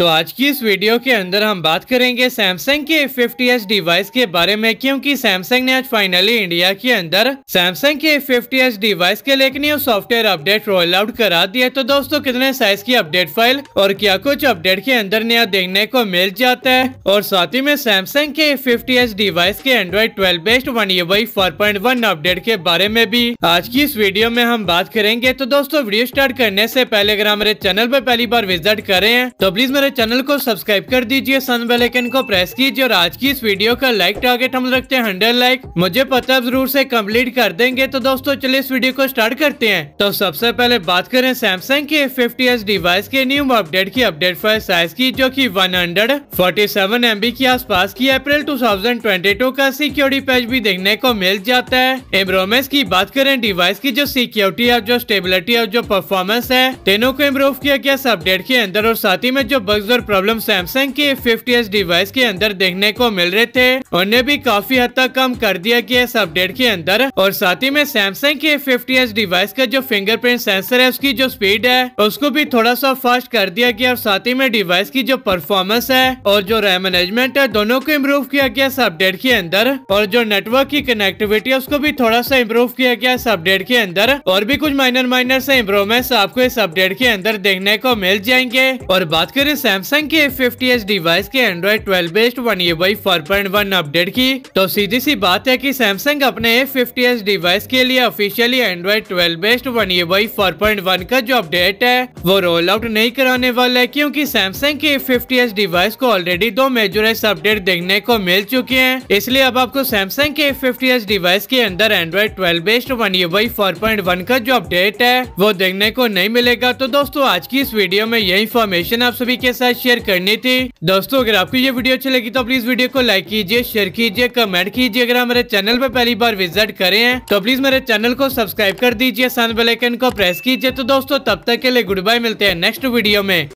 तो आज की इस वीडियो के अंदर हम बात करेंगे सैमसंग के A50s डिवाइस के बारे में क्योंकि सैमसंग ने आज फाइनली इंडिया के अंदर सैमसंग के A50s डिवाइस के लिए एक new software update roll out करा दिया तो दोस्तों कितने साइज की अपडेट फाइल और क्या कुछ अपडेट के अंदर नया देखने को मिल जाता है और साथ ही में सैमसंग के A50s डिवाइस के एंड्रॉइड ट्वेल्व बेस्ट वन ये वही अपडेट के बारे में भी आज की इस वीडियो में हम बात करेंगे तो दोस्तों वीडियो स्टार्ट करने ऐसी पहले अगर हमारे चैनल आरोप पहली बार विजिट करे तो प्लीज मेरे चैनल को सब्सक्राइब कर दीजिए सन बेलेकन को प्रेस कीजिए और आज की इस वीडियो का लाइक टारगेट हम रखते हैं हंड्रेड लाइक मुझे पता जरूर से कंप्लीट कर देंगे तो दोस्तों चलिए इस वीडियो को स्टार्ट करते हैं तो सबसे पहले बात करें सैमसंग के फिफ्टी डिवाइस के न्यू अपडेट की अपडेट फाइल साइज की जो की one hundred forty seven M B के आसपास की April two thousand twenty two का सिक्योरिटी पैच भी देखने को मिल जाता है एम्ब्रोमेस की बात करें डिवाइस की जो सिक्योरिटी और जो स्टेबिलिटी और जो परफॉर्मेंस है तीनों को इम्प्रूव किया गया अपडेट के अंदर और साथ ही में जो बग अक्सर प्रॉब्लम सैमसंग के फिफ्टी डिवाइस के अंदर देखने को मिल रहे थे उन्हें भी काफी हद तक कम कर दिया गया इस अपडेट के अंदर और साथ ही में सैमसंग के फिफ्टी डिवाइस का जो फिंगरप्रिंट सेंसर है उसकी जो स्पीड है उसको भी थोड़ा सा फास्ट कर दिया गया और साथ ही में डिवाइस की जो परफॉर्मेंस है और जो रैम मैनेजमेंट है दोनों को इम्प्रूव किया गया इस अपडेट के अंदर और जो नेटवर्क की कनेक्टिविटी है उसको भी थोड़ा सा इम्प्रूव किया गया इस अपडेट के अंदर और भी कुछ माइनर माइनर से इम्प्रूवमेंट आपको इस अपडेट के अंदर देखने को मिल जाएंगे और बात करें सैमसंग के फिफ्टी एस डिवाइस के Android 12 based one UI four point one update की तो सीधी सी बात है कि सैमसंग अपने फिफ्टी एस डिवाइस के लिए officially Android 12 based one UI four point one का जो अपडेट है वो रोल आउट नहीं कराने वाला है क्यूँकी सैमसंग के फिफ्टी एस डिवाइस को ऑलरेडी दो मेजोरेस अपडेट देखने को मिल चुके हैं इसलिए अब आपको सैमसंग के फिफ्टी एस डिवाइस के अंदर Android twelve based one UI four point one का जो अपडेट है वो देखने को नहीं मिलेगा तो दोस्तों आज की इस वीडियो में यही इन्फॉर्मेशन आप सभी के के साथ शेयर करने थे दोस्तों अगर आपको ये वीडियो अच्छी लगी तो प्लीज वीडियो को लाइक कीजिए शेयर कीजिए कमेंट कीजिए अगर हमारे चैनल पर पहली बार विजिट करे हैं तो प्लीज मेरे चैनल को सब्सक्राइब कर दीजिए सन बेलाइकन को प्रेस कीजिए तो दोस्तों तब तक के लिए गुड बाय मिलते हैं नेक्स्ट वीडियो में